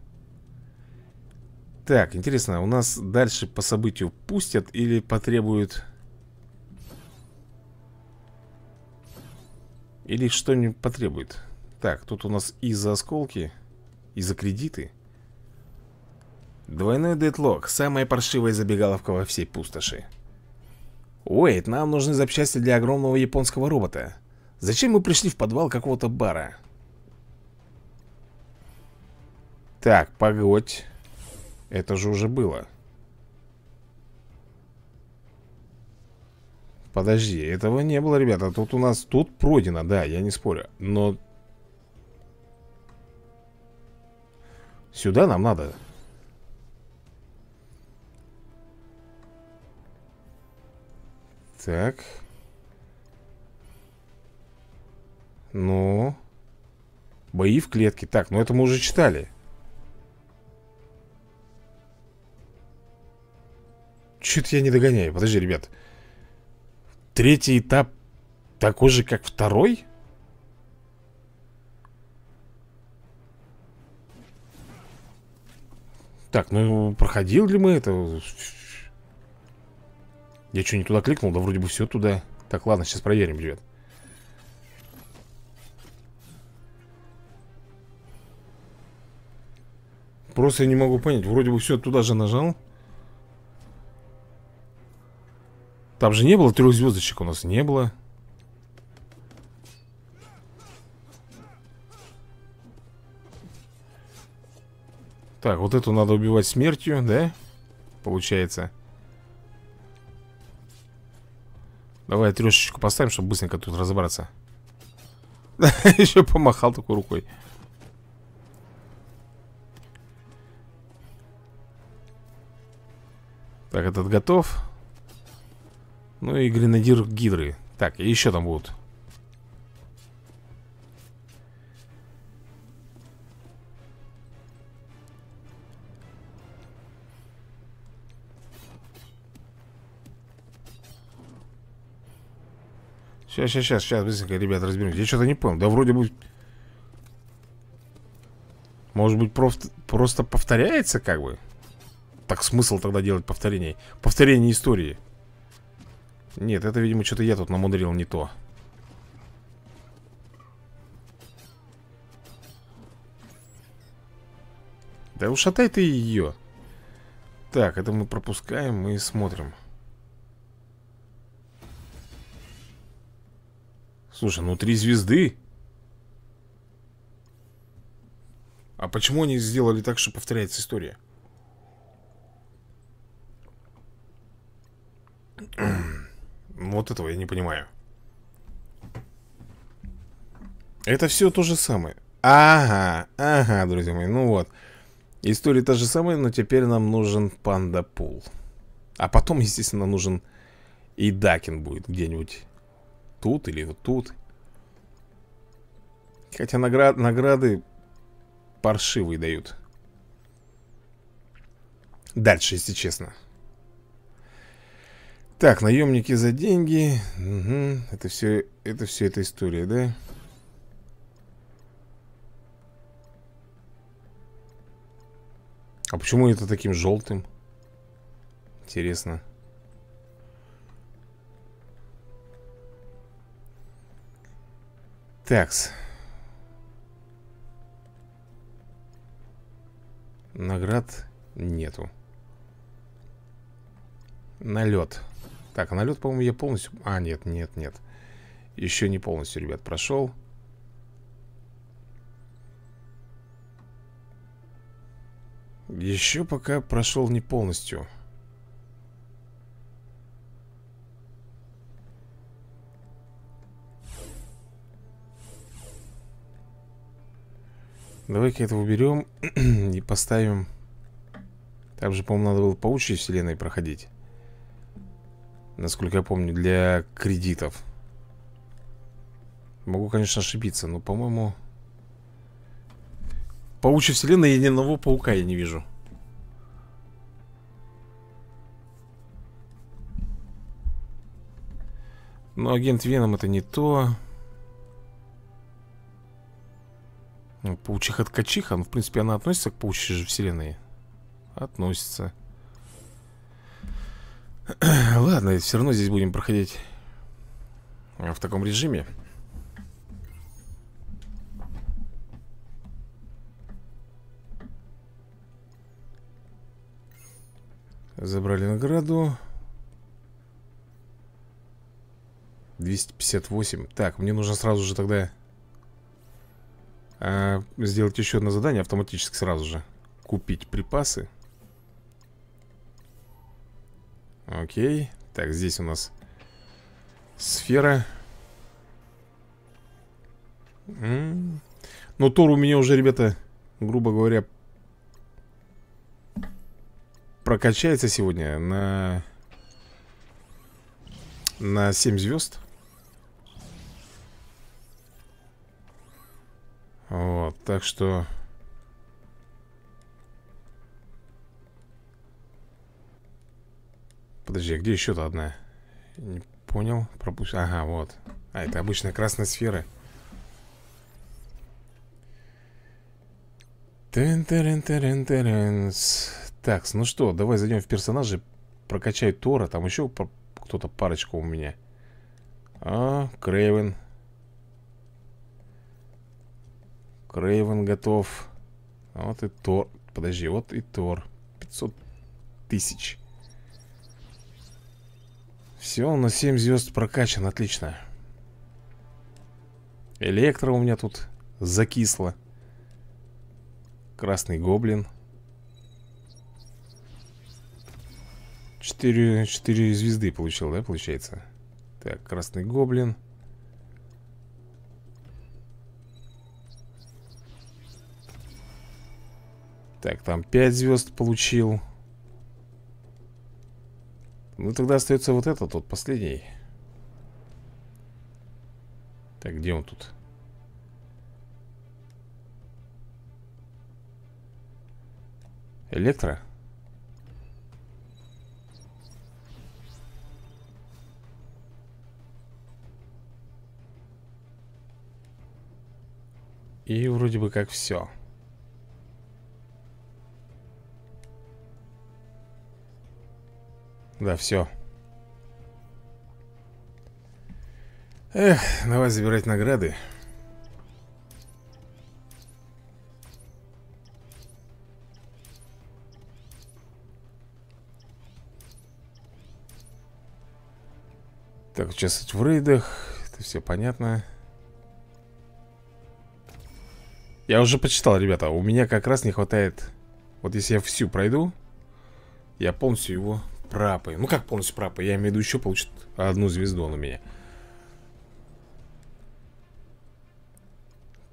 Так, интересно, у нас дальше по событию пустят или потребуют... Или что-нибудь потребует? Так, тут у нас и за осколки, и за кредиты. Двойной дедлок. Самая паршивая забегаловка во всей пустоши. Уэйт, нам нужны запчасти для огромного японского робота. Зачем мы пришли в подвал какого-то бара? Так, погодь. Это же уже было. Подожди, этого не было, ребята. Тут у нас... Тут пройдено, да, я не спорю. Но Сюда нам надо. Так. Ну. Бои в клетке. Так, ну это мы уже читали. Чуть я не догоняю. Подожди, ребят. Третий этап такой же, как второй? Второй? Так, ну проходил ли мы это? Я что, не туда кликнул? Да вроде бы все туда. Так, ладно, сейчас проверим, ребят. Просто я не могу понять. Вроде бы все туда же нажал. Там же не было трех звездочек у нас не было. Так, вот эту надо убивать смертью, да? Получается Давай трешечку поставим, чтобы быстренько тут разобраться Еще помахал такой рукой Так, этот готов Ну и гренадир гидры Так, и еще там будут Сейчас, сейчас, сейчас, быстренько, ребят, разберемся. Я что-то не понял. Да вроде бы... Может быть, просто, просто повторяется как бы? Так смысл тогда делать повторение? Повторение истории. Нет, это, видимо, что-то я тут намудрил не то. Да ушатай ты ее. Так, это мы пропускаем и смотрим. Слушай, ну три звезды. А почему они сделали так, что повторяется история? Вот этого я не понимаю. Это все то же самое. Ага, ага, друзья мои, ну вот. История та же самая, но теперь нам нужен панда пул. А потом, естественно, нужен и Дакин будет где-нибудь тут или вот тут. Хотя наград, награды паршивые дают. Дальше, если честно. Так, наемники за деньги. Угу. Это все, это все эта история, да? А почему это таким желтым? Интересно. Такс. Наград нету. Налет. Так, налет, по-моему, я полностью... А, нет, нет, нет. Еще не полностью, ребят, прошел. Еще пока прошел не полностью. Давай-ка это уберем и поставим... Там же, по-моему, надо было по паучьей вселенной проходить. Насколько я помню, для кредитов. Могу, конечно, ошибиться, но, по-моему... Паучьей вселенной я ни одного паука я не вижу. Но агент Веном это не то... Паучиха-ткачиха, ну, в принципе, она относится к паучьей же вселенной Относится Ладно, все равно здесь будем проходить В таком режиме Забрали награду 258 Так, мне нужно сразу же тогда э, Сделать еще одно задание автоматически сразу же Купить припасы Окей Так, здесь у нас Сфера М -м -м. Но тур у меня уже, ребята, грубо говоря Прокачается сегодня на На 7 звезд Вот, так что... Подожди, а где еще-то одна? Не понял, пропустил. Ага, вот. А, это обычная красная сфера. Тен -терен -терен -теренс. Так, ну что, давай зайдем в персонажи, прокачай Тора, там еще кто-то парочку у меня. А, Крейвен. Крейвен готов. А вот и Тор. Подожди, вот и Тор. 500 тысяч. Все, на 7 звезд прокачан, отлично. Электро у меня тут закисло. Красный гоблин. 4, 4 звезды получил, да, получается? Так, красный гоблин. Так, там 5 звезд получил. Ну, тогда остается вот этот, вот последний. Так, где он тут? Электро? И вроде бы как все. Да, все. Эх, давай забирать награды. Так, участвовать в рейдах. Это все понятно. Я уже почитал, ребята. У меня как раз не хватает... Вот если я всю пройду, я полностью его прапы. Ну как полностью прапы? Я имею в виду еще получит одну звезду на меня.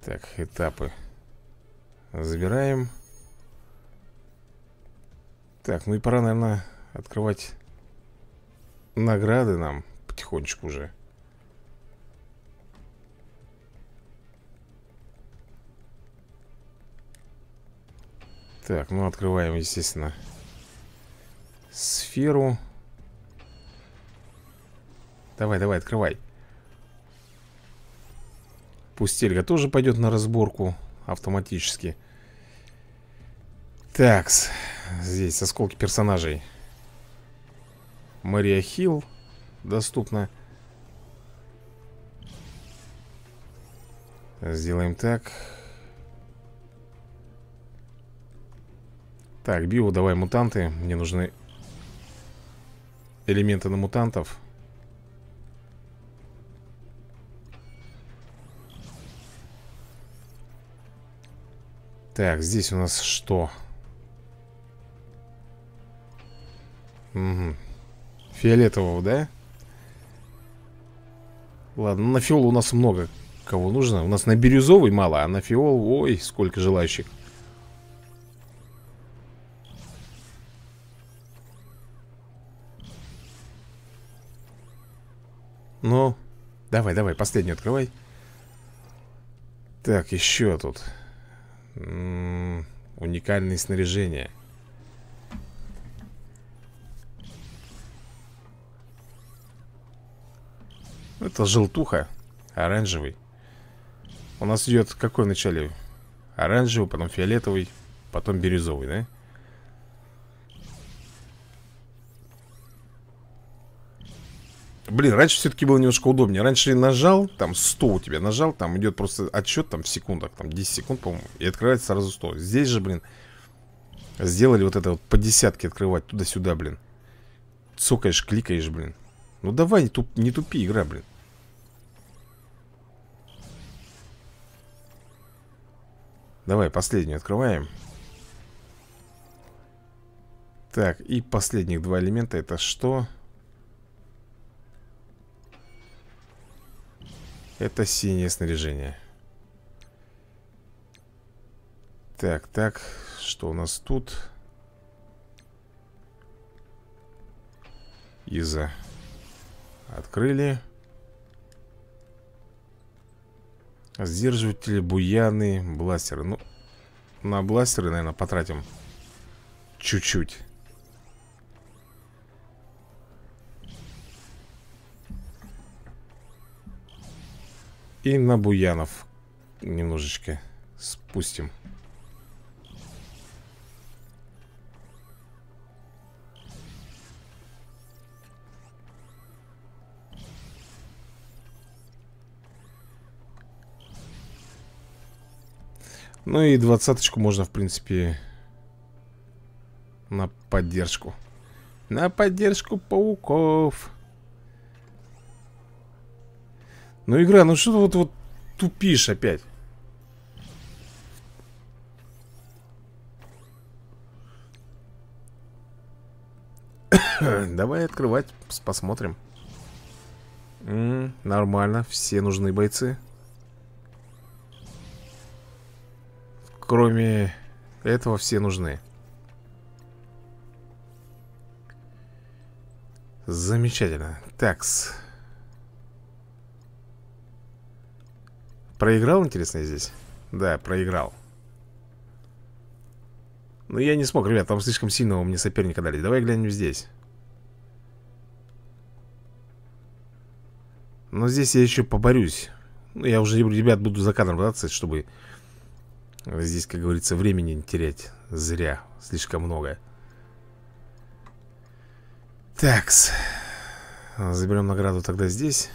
Так, этапы. Забираем. Так, ну и пора, наверное, открывать награды нам потихонечку уже. Так, ну открываем, естественно, сферу. Давай, давай, открывай. Пустельга тоже пойдет на разборку автоматически. Такс. Здесь осколки персонажей. Мария Хилл доступна. Сделаем так. Так, био, давай мутанты. Мне нужны элементы на мутантов Так, здесь у нас что? Угу. Фиолетового, да? Ладно, на фиол у нас много кого нужно У нас на бирюзовый мало, а на фиол, ой, сколько желающих Ну, давай, давай, последний открывай Так, еще тут М -м, Уникальные снаряжения Это желтуха Оранжевый У нас идет какой вначале? Оранжевый, потом фиолетовый Потом бирюзовый, да? Блин, раньше все-таки было немножко удобнее Раньше нажал, там 100 у тебя нажал Там идет просто отчет там в секундах Там 10 секунд, по-моему, и открывается сразу 100 Здесь же, блин, сделали вот это вот По десятке открывать, туда-сюда, блин Цокаешь, кликаешь, блин Ну давай, не, туп, не тупи, игра, блин Давай, последнюю открываем Так, и последних два элемента Это что? Это синее снаряжение Так, так, что у нас тут? Иза Открыли Сдерживатели, буяны, бластеры Ну, на бластеры, наверное, потратим Чуть-чуть И на Буянов немножечко спустим. Ну и двадцаточку можно, в принципе, на поддержку. На поддержку пауков. Ну, игра, ну что ты вот, вот тупишь опять? Давай открывать, посмотрим. М -м, нормально, все нужны бойцы. Кроме этого все нужны. Замечательно. Такс. Проиграл, интересно, здесь? Да, проиграл Но ну, я не смог, ребят, там слишком сильного мне соперника дали Давай глянем здесь Но здесь я еще поборюсь ну, Я уже, ребят, буду за кадром браться, чтобы Здесь, как говорится, времени не терять Зря, слишком много Такс Заберем награду тогда здесь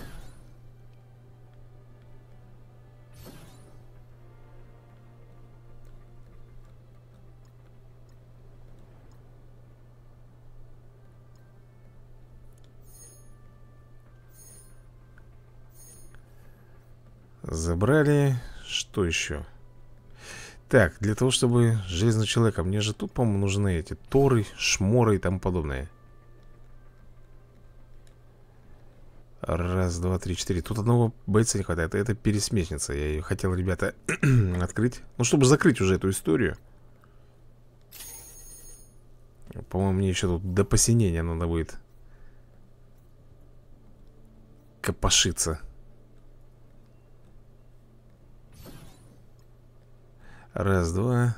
Забрали. Что еще? Так, для того, чтобы Железного Человека Мне же тут, по-моему, нужны эти Торы, шморы и тому подобное Раз, два, три, четыре Тут одного бойца не хватает Это пересмешница Я ее хотел, ребята, открыть Ну, чтобы закрыть уже эту историю По-моему, мне еще тут до посинения надо будет Копошиться Раз, два.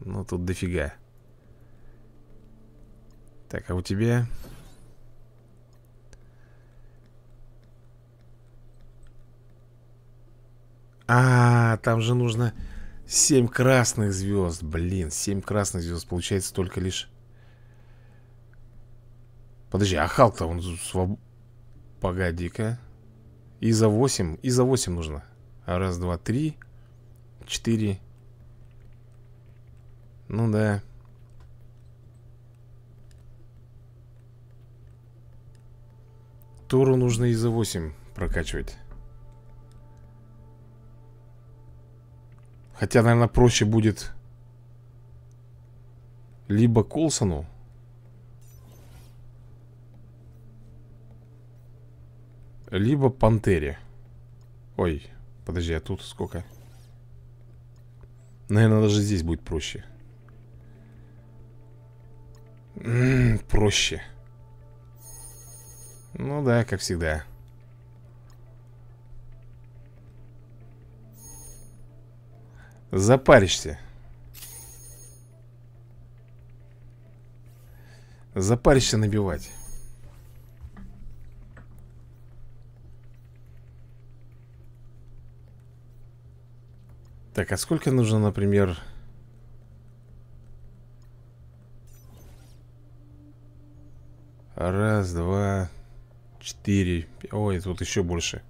Ну, тут дофига. Так, а у тебя... А, там же нужно 7 красных звезд. Блин, 7 красных звезд получается только лишь... Подожди, а Халк-то он своб... Погоди-ка. И за 8, и за 8 нужно. Раз, два, три, четыре, ну да. Туру нужно и за 8 прокачивать. Хотя, наверное, проще будет либо Колсону. Либо Пантере. Ой, подожди, а тут сколько? Наверное, даже здесь будет проще. М -м, проще. Ну да, как всегда. Запаришься. Запаришься набивать. Так, а сколько нужно, например, Раз, два, четыре. Ой, тут еще больше.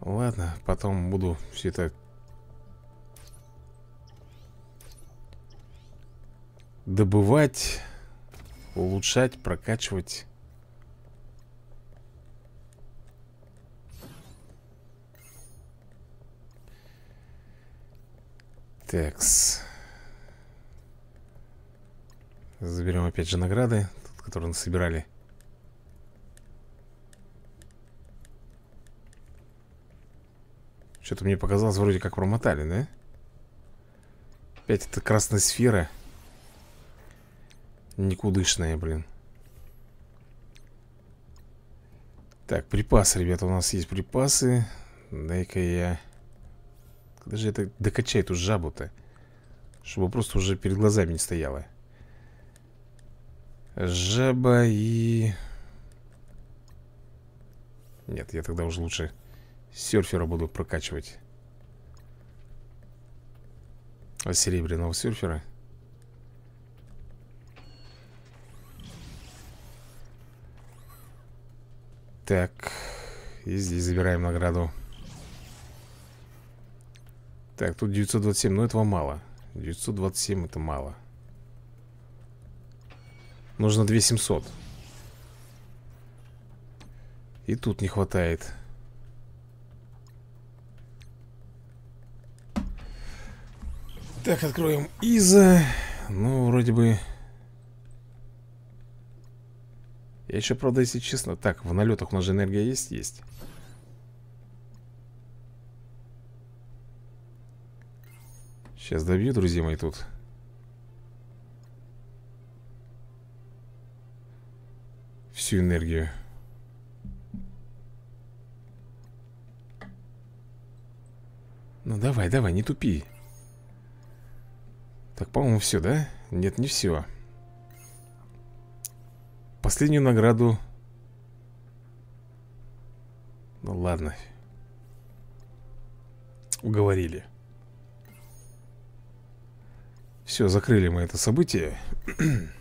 Ладно, потом буду все это... Добывать, улучшать, прокачивать. Текс. Заберем опять же награды, которые нас собирали. Что-то мне показалось, вроде как промотали, да? Опять эта красная сфера. Никудышная, блин. Так, припасы, ребята, у нас есть припасы. Дай-ка я... Когда же я докачаю эту жабу-то? Чтобы просто уже перед глазами не стояла. Жабаи. Нет, я тогда уже лучше серфера буду прокачивать. А серебряного серфера. Так. И здесь забираем награду. Так, тут 927, но этого мало. 927 это мало. Нужно 2700 И тут не хватает Так, откроем Иза Ну, вроде бы Я еще, правда, если честно Так, в налетах у нас же энергия есть? Есть Сейчас добью, друзья мои, тут всю энергию. Ну давай, давай, не тупи. Так, по-моему, все, да? Нет, не все. Последнюю награду. Ну ладно. Уговорили. Все, закрыли мы это событие.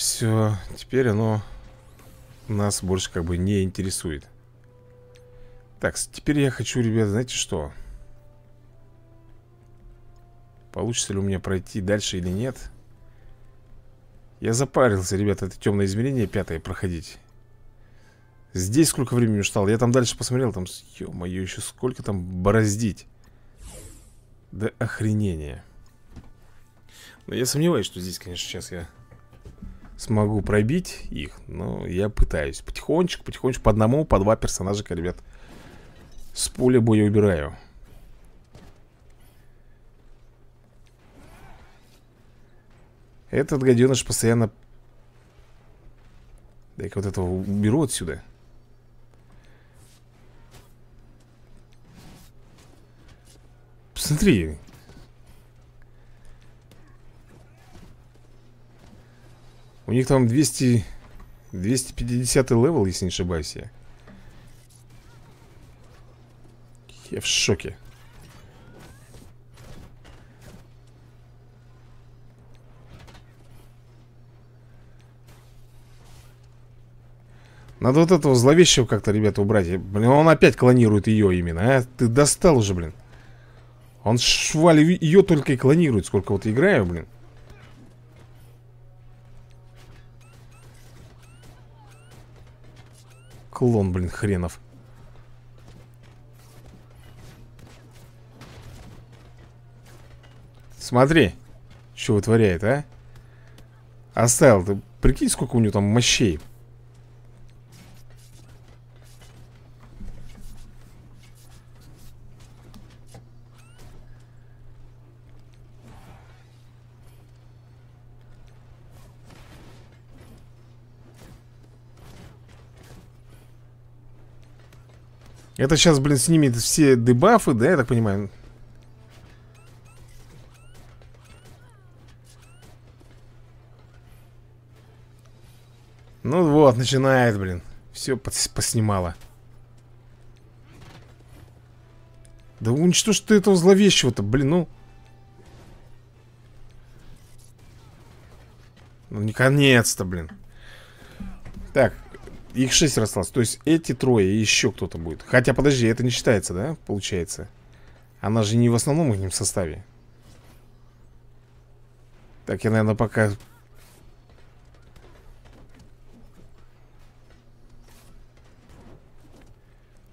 Все, теперь оно нас больше как бы не интересует. Так, теперь я хочу, ребят, знаете что? Получится ли у меня пройти дальше или нет? Я запарился, ребят, это темное измерение пятое проходить. Здесь сколько времени ждал? Я там дальше посмотрел, там, ё-моё, еще сколько там бороздить. Да охренение. Но я сомневаюсь, что здесь, конечно, сейчас я смогу пробить их Но я пытаюсь Потихонечку, потихонечку По одному, по два персонажика, ребят С поля боя убираю Этот гаденыш постоянно Дай-ка вот этого уберу отсюда Смотри, У них там 200... 250 левел, если не ошибаюсь я. Я в шоке. Надо вот этого зловещего как-то, ребята, убрать. Блин, он опять клонирует ее именно, а? Ты достал уже, блин. Он шваль ее только и клонирует, сколько вот играю, блин. Клон, блин, хренов Смотри, что вытворяет, а Оставил, ты прикинь, сколько у него там мощей Это сейчас, блин, снимет все дебафы, да, я так понимаю? Ну вот, начинает, блин. Все поснимало. Да уничтожь ты этого зловещего-то, блин, ну. Ну, наконец-то, блин. Так, их шесть осталось. То есть эти трое и еще кто-то будет. Хотя, подожди, это не считается, да? Получается. Она же не в основном их в составе. Так, я, наверное, пока...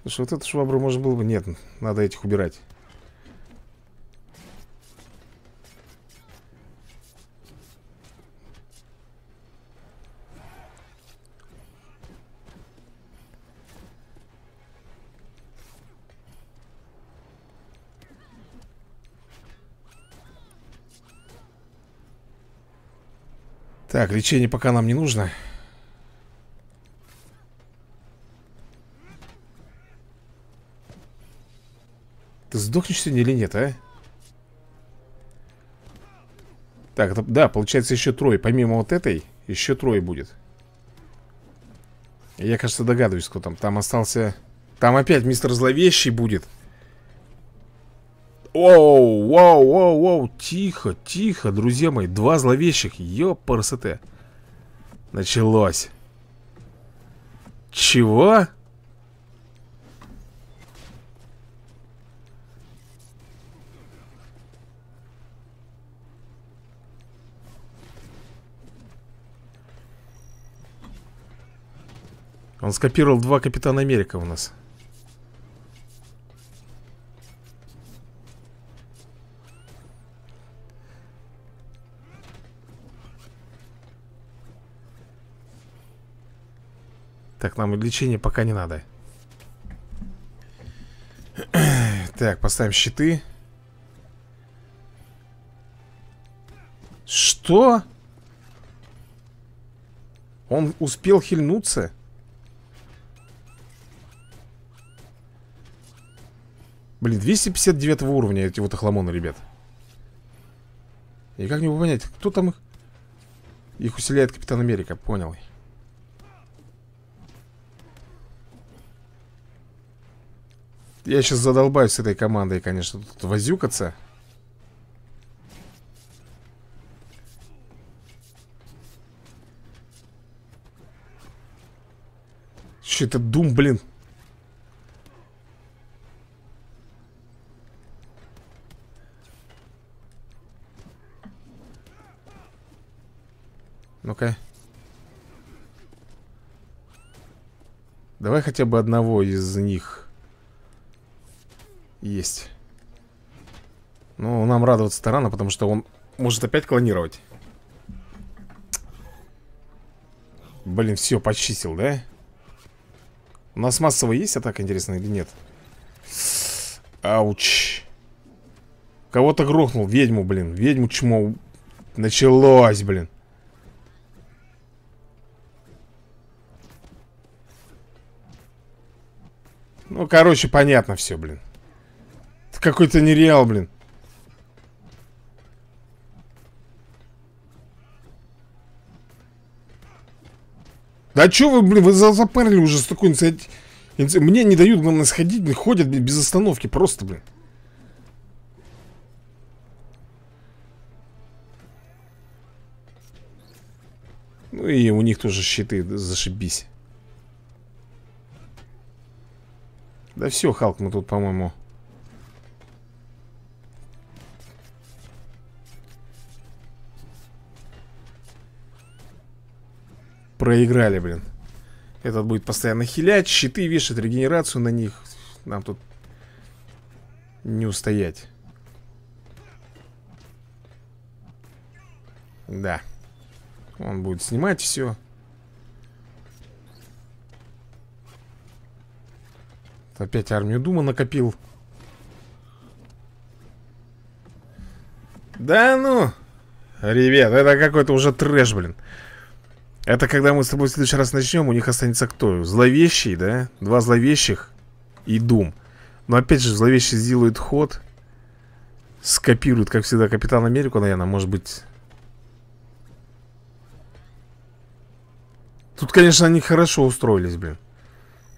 Слушай, вот эту швабру можно было бы... Нет, надо этих убирать. Так, лечение пока нам не нужно. Ты сдохнешь сегодня или нет, а? Так, это, да, получается еще трое. Помимо вот этой, еще трое будет. Я, кажется, догадываюсь, кто там. Там остался... Там опять мистер Зловещий будет. Оу, оу, оу, оу, тихо, тихо, друзья мои, два зловещих, ёпарасоте Началось Чего? Он скопировал два Капитана Америка у нас Так, нам лечение пока не надо Так, поставим щиты Что? Он успел хильнуться? Блин, 259 уровня эти вот охламоны, ребят И как мне понять, кто там их? Их усиляет Капитан Америка, понял Я сейчас задолбаюсь с этой командой, конечно, тут возюкаться. Че это дум, блин? Ну-ка. Давай хотя бы одного из них. Есть. Ну, нам радоваться-то рано, потому что он может опять клонировать. Блин, все, почистил, да? У нас массовая есть атака, интересно, или нет? Ауч. Кого-то грохнул. Ведьму, блин. Ведьму чмо. Началось, блин. Ну, короче, понятно все, блин какой-то нереал, блин. Да что вы, блин, вы запарили уже с такой инициативой? Иници... Мне не дают, главное, сходить, ходят без остановки просто, блин. Ну и у них тоже щиты, зашибись. Да все, Халк, мы тут, по-моему... проиграли, блин. Этот будет постоянно хилять, щиты вешать, регенерацию на них. Нам тут не устоять. Да. Он будет снимать все. Опять армию Дума накопил. Да ну! Ребят, это какой-то уже трэш, блин. Это когда мы с тобой в следующий раз начнем, у них останется кто? Зловещий, да? Два зловещих и Дум. Но опять же, зловещий сделает ход. Скопирует, как всегда, Капитан Америку, наверное, может быть... Тут, конечно, они хорошо устроились, блин.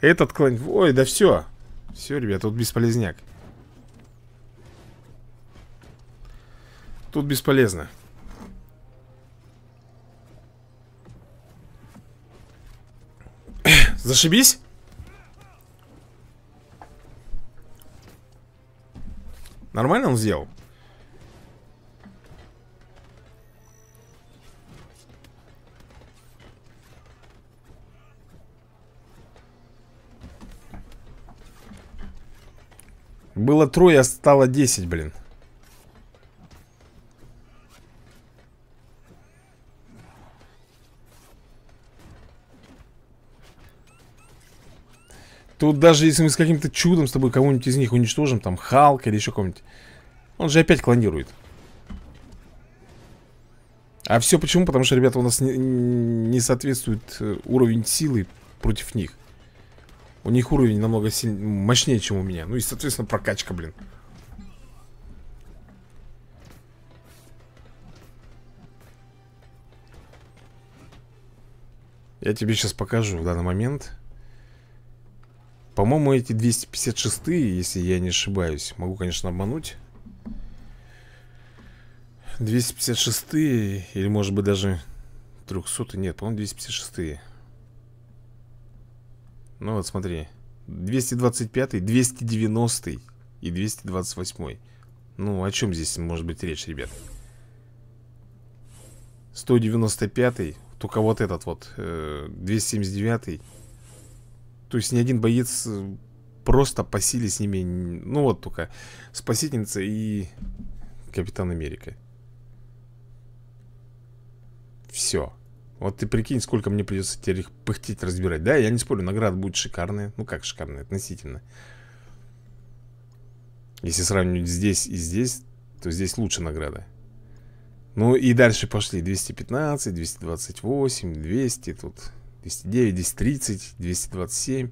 Этот клан... Ой, да все. Все, ребят, тут бесполезняк. Тут бесполезно. Зашибись? Нормально он сделал? Было трое, а стало десять, блин. Тут даже если мы с каким-то чудом с тобой кого-нибудь из них уничтожим, там Халк или еще кого-нибудь, он же опять клонирует. А все почему? Потому что, ребята, у нас не, не соответствует э, уровень силы против них. У них уровень намного сильнее, мощнее, чем у меня. Ну и, соответственно, прокачка, блин. Я тебе сейчас покажу в данный момент. По-моему, эти 256, если я не ошибаюсь. Могу, конечно, обмануть. 256 или, может быть, даже 300 Нет, по-моему, 256 Ну вот, смотри. 225 290 и 228 Ну, о чем здесь может быть речь, ребят? 195 Только вот этот вот. 279 э, то есть ни один боец э, просто по силе с ними Ну вот только Спасительница и Капитан Америка Все Вот ты прикинь, сколько мне придется теперь их пыхтеть, разбирать Да, я не спорю, наград будет шикарная Ну как шикарная, относительно Если сравнивать здесь и здесь То здесь лучше награда Ну и дальше пошли 215, 228, 200 Тут 209, 230, 227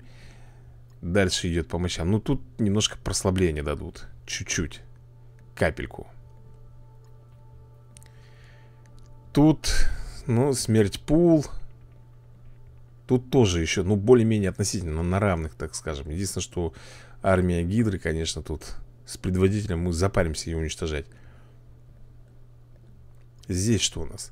Дальше идет по мощам Ну тут немножко прослабление дадут Чуть-чуть Капельку Тут, ну, смерть пул Тут тоже еще, ну, более-менее относительно На равных, так скажем Единственное, что армия Гидры, конечно, тут С предводителем мы запаримся ее уничтожать Здесь что у нас?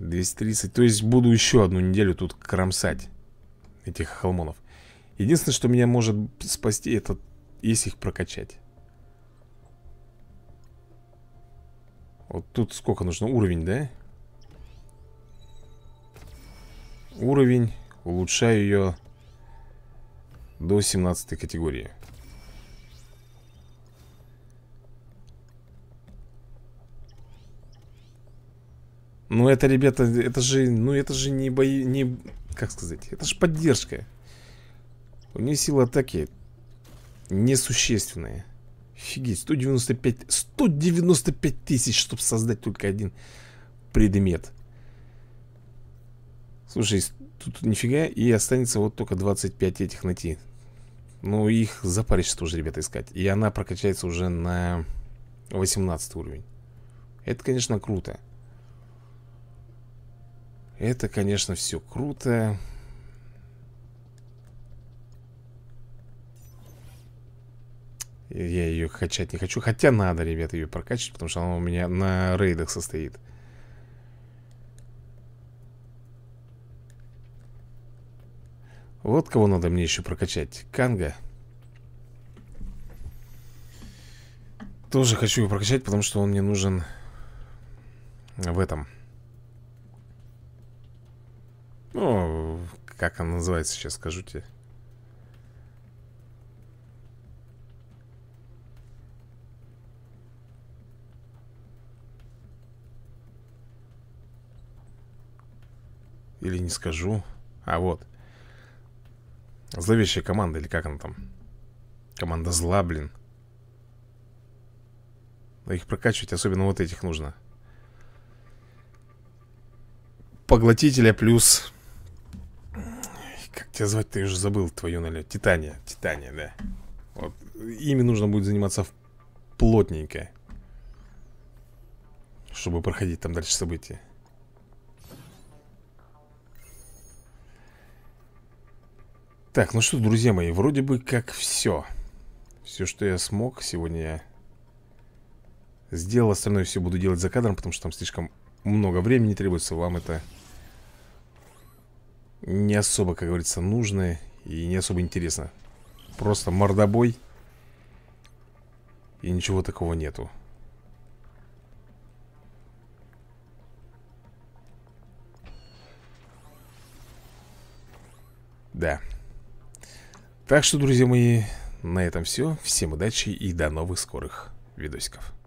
230. То есть буду еще одну неделю тут кромсать этих холмонов. Единственное, что меня может спасти, это если их прокачать. Вот тут сколько нужно? Уровень, да? Уровень. Улучшаю ее до 17 категории. Ну это, ребята, это же, ну это же не бои, не, как сказать, это же поддержка. У нее сила атаки несущественная. Офигеть, 195, 195 тысяч, чтобы создать только один предмет. Слушай, тут нифига, и останется вот только 25 этих найти. Ну, их запаришься уже, ребята, искать. И она прокачается уже на 18 уровень. Это, конечно, круто. Это, конечно, все круто. Я ее качать не хочу. Хотя надо, ребята, ее прокачать, потому что она у меня на рейдах состоит. Вот кого надо мне еще прокачать. Канга. Тоже хочу его прокачать, потому что он мне нужен в этом. Ну, как она называется сейчас, скажу тебе. Или не скажу. А вот. Зловещая команда, или как она там? Команда зла, блин. Но их прокачивать, особенно вот этих нужно. Поглотителя плюс тебя звать-то я же забыл твою налет. Титания, Титания, да. Вот. Ими нужно будет заниматься плотненько. Чтобы проходить там дальше события. Так, ну что, друзья мои, вроде бы как все. Все, что я смог сегодня я сделал. Остальное все буду делать за кадром, потому что там слишком много времени требуется. Вам это не особо, как говорится, нужно и не особо интересно. Просто мордобой. И ничего такого нету. Да. Так что, друзья мои, на этом все. Всем удачи и до новых скорых видосиков.